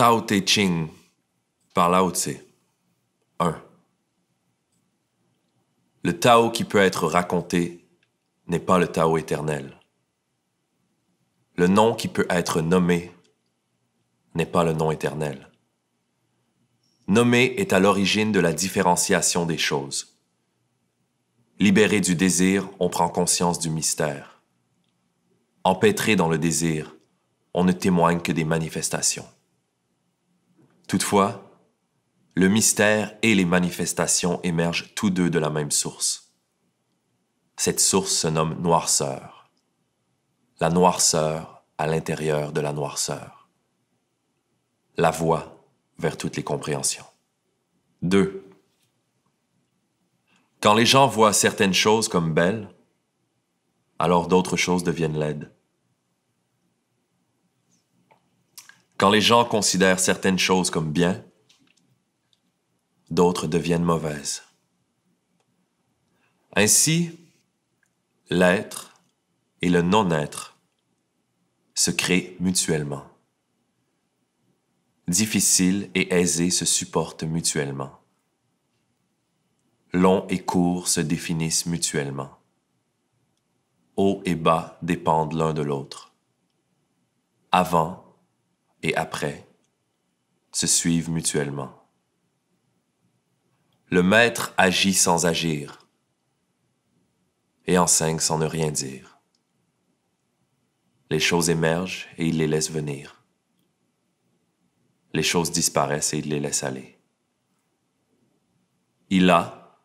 Tao Te Ching par Lao Tse. 1. Le Tao qui peut être raconté n'est pas le Tao éternel. Le nom qui peut être nommé n'est pas le nom éternel. Nommer est à l'origine de la différenciation des choses. Libéré du désir, on prend conscience du mystère. Empêtré dans le désir, on ne témoigne que des manifestations. Toutefois, le mystère et les manifestations émergent tous deux de la même source. Cette source se nomme noirceur. La noirceur à l'intérieur de la noirceur. La voie vers toutes les compréhensions. 2. Quand les gens voient certaines choses comme belles, alors d'autres choses deviennent laides. Quand les gens considèrent certaines choses comme bien, d'autres deviennent mauvaises. Ainsi, l'être et le non-être se créent mutuellement. Difficile et aisé se supportent mutuellement. Long et court se définissent mutuellement. Haut et bas dépendent l'un de l'autre. Avant et après se suivent mutuellement. Le maître agit sans agir et enseigne sans ne rien dire. Les choses émergent et il les laisse venir. Les choses disparaissent et il les laisse aller. Il a,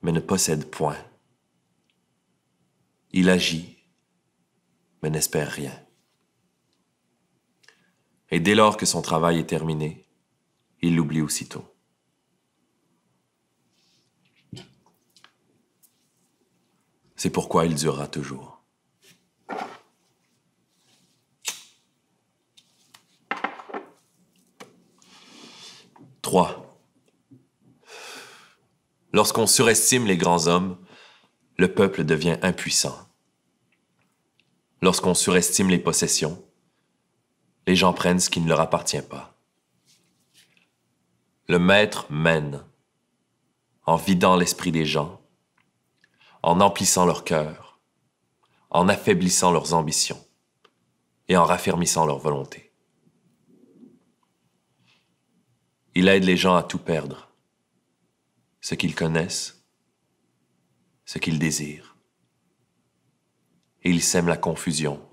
mais ne possède point. Il agit, mais n'espère rien et dès lors que son travail est terminé, il l'oublie aussitôt. C'est pourquoi il durera toujours. Trois. Lorsqu'on surestime les grands hommes, le peuple devient impuissant. Lorsqu'on surestime les possessions, les gens prennent ce qui ne leur appartient pas. Le maître mène, en vidant l'esprit des gens, en emplissant leur cœur, en affaiblissant leurs ambitions et en raffermissant leur volonté. Il aide les gens à tout perdre, ce qu'ils connaissent, ce qu'ils désirent. Et il sème la confusion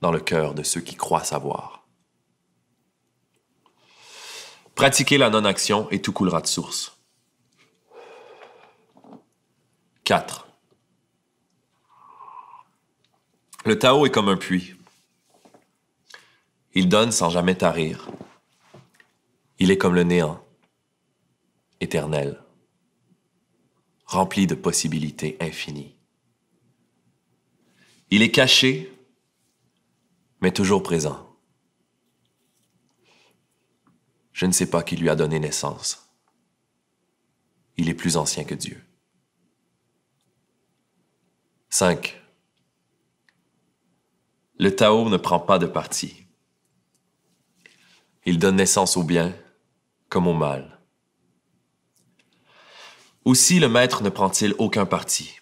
dans le cœur de ceux qui croient savoir. Pratiquez la non-action et tout coulera de source. 4. Le Tao est comme un puits. Il donne sans jamais tarir. Il est comme le néant, éternel, rempli de possibilités infinies. Il est caché mais toujours présent. Je ne sais pas qui lui a donné naissance. Il est plus ancien que Dieu. 5. Le Tao ne prend pas de parti. Il donne naissance au bien comme au mal. Aussi le Maître ne prend-il aucun parti.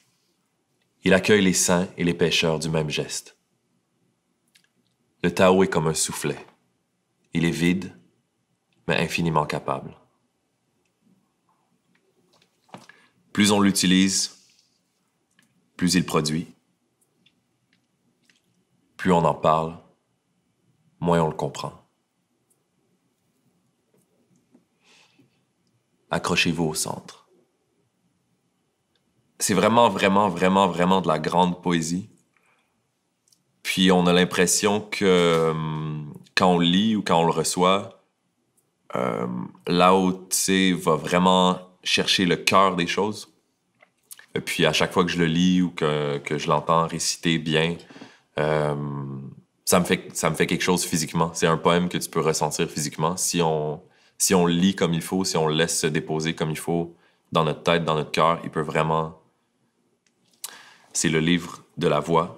Il accueille les saints et les pécheurs du même geste. Le Tao est comme un soufflet. Il est vide, mais infiniment capable. Plus on l'utilise, plus il produit. Plus on en parle, moins on le comprend. Accrochez-vous au centre. C'est vraiment, vraiment, vraiment, vraiment de la grande poésie puis on a l'impression que hum, quand on lit ou quand on le reçoit, euh, Lao Tse va vraiment chercher le cœur des choses. Et puis à chaque fois que je le lis ou que, je l'entends réciter bien, hum, ça, me fait, ça me fait quelque chose physiquement. C'est un poème que tu peux ressentir physiquement si on, si on lit comme il faut, si on le laisse se déposer comme il faut dans notre tête, dans notre cœur, il peut vraiment... C'est le livre de la voix,